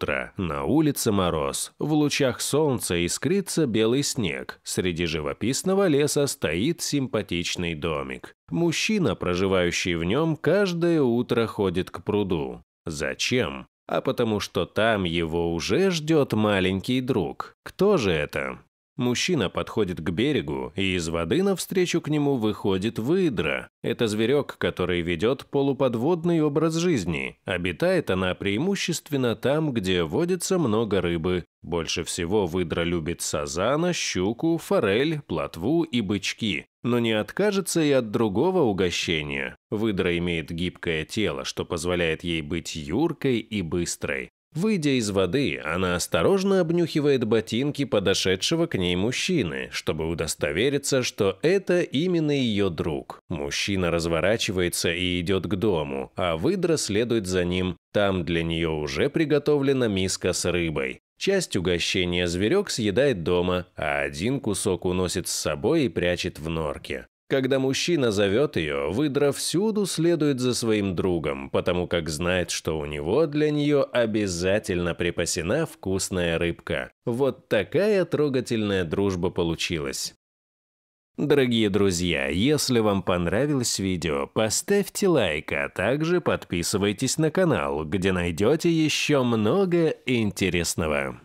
утро. На улице мороз. В лучах солнца искрится белый снег. Среди живописного леса стоит симпатичный домик. Мужчина, проживающий в нем, каждое утро ходит к пруду. Зачем? А потому что там его уже ждет маленький друг. Кто же это? Мужчина подходит к берегу, и из воды навстречу к нему выходит выдра. Это зверек, который ведет полуподводный образ жизни. Обитает она преимущественно там, где водится много рыбы. Больше всего выдра любит сазана, щуку, форель, плотву и бычки, но не откажется и от другого угощения. Выдра имеет гибкое тело, что позволяет ей быть юркой и быстрой. Выйдя из воды, она осторожно обнюхивает ботинки подошедшего к ней мужчины, чтобы удостовериться, что это именно ее друг. Мужчина разворачивается и идет к дому, а выдра следует за ним. Там для нее уже приготовлена миска с рыбой. Часть угощения зверек съедает дома, а один кусок уносит с собой и прячет в норке. Когда мужчина зовет ее, выдра всюду следует за своим другом, потому как знает, что у него для нее обязательно припасена вкусная рыбка. Вот такая трогательная дружба получилась. Дорогие друзья, если вам понравилось видео, поставьте лайк, а также подписывайтесь на канал, где найдете еще много интересного.